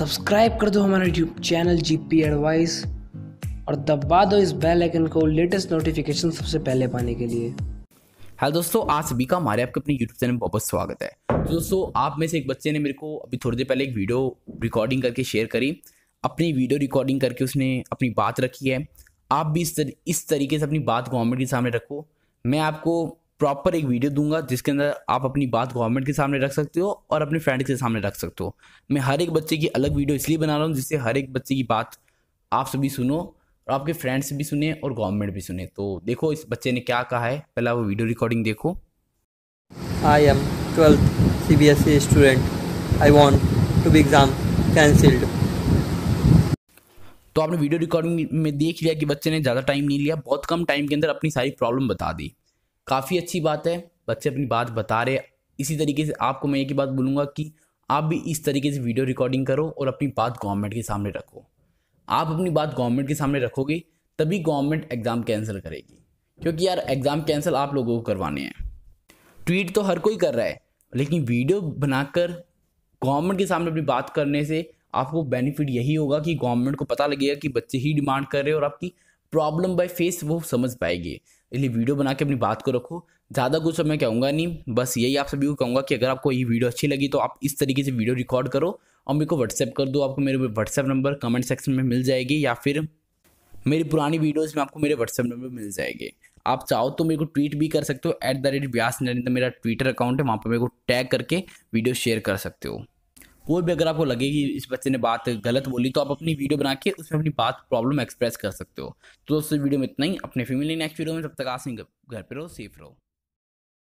subscribe कर दो हमारा YouTube channel G P advice और दबा दो इस बेल आइकन को लेटेस्ट नोटिफिकेशन सबसे पहले पाने के लिए हेलो दोस्तों आज सभी का हमारे आपके अपने यूट्यूब चैनल में वापस स्वागत है तो दोस्तों आप में से एक बच्चे ने मेरे को अभी थोड़ी देर पहले एक वीडियो रिकॉर्डिंग करके शेयर करी अपनी वीडियो रिकॉर्डिंग करके उसने अपनी बात रखी है आप भी इस तर, इस तरीके से अपनी बात गवर्नमेंट के सामने रखो मैं आपको प्रॉपर एक वीडियो दूंगा जिसके अंदर आप अपनी बात गवर्नमेंट के सामने रख सकते हो और अपने फ्रेंड्स के सामने रख सकते हो मैं हर एक बच्चे की अलग वीडियो इसलिए बना रहा हूँ जिससे हर एक बच्चे की बात आप सभी सुनो और आपके फ्रेंड्स भी सुने और गवर्नमेंट भी सुने तो देखो इस बच्चे ने क्या कहा है पहला वो वीडियो रिकॉर्डिंग देखो I am twelfth C B S E student I want to be exam cancelled तो आपने वीडियो रिकॉर्डिंग में देख लिया कि बच्चे ने ज़्यादा टाइम नहीं लिया बहुत कम टाइम के अंदर अपनी सारी प्रॉब्लम बता दी काफ़ी अच्छी बात है बच्चे अपनी बात बता रहे इसी तरीके से आपको मैं एक ही बात बोलूँगा कि आप भी इस तरीके से वीडियो रिकॉर्डिंग करो और अपनी बात गवर्नमेंट के सामने रखो आप अपनी बात गवर्नमेंट के सामने रखोगे तभी गवर्नमेंट एग्ज़ाम कैंसिल करेगी क्योंकि यार एग्ज़ाम कैंसिल आप लोगों को करवाने हैं ट्वीट तो हर कोई कर रहा है लेकिन वीडियो बनाकर गवर्नमेंट के सामने अपनी बात करने से आपको बेनिफिट यही होगा कि गवर्नमेंट को पता लगेगा कि बच्चे ही डिमांड कर रहे हैं और आपकी प्रॉब्लम बाय फेस वो समझ पाएगी इसलिए वीडियो बना के अपनी बात को रखो ज़्यादा कुछ मैं कहूँगा नहीं बस यही आप सभी को कहूँगा कि अगर आपको ये वीडियो अच्छी लगी तो आप इस तरीके से वीडियो रिकॉर्ड करो और मेरे को व्हाट्सएप कर दो आपको मेरे व्हाट्सएप नंबर कमेंट सेक्शन में मिल जाएगी या फिर मेरी पुरानी वीडियोज़ में आपको मेरे व्हाट्सएप नंबर मिल जाएंगे आप चाहो तो मेरे को ट्वीट भी कर सकते हो at the rate Vyas Narendra मेरा ट्विटर अकाउंट है वहाँ पर मेरे को टैग करके वीडियो शेयर कर सकते हो कोई भी अगर आपको लगे कि इस बच्चे ने बात गलत बोली तो आप अपनी वीडियो बना के उसमें अपनी बात प्रॉब्लम एक्सप्रेस कर सकते हो तो दोस्तों वीडियो में इतना ही अपने फैमिली नेक्स्ट वीडियो में तब तक आ घर पर रहो सेफ रहो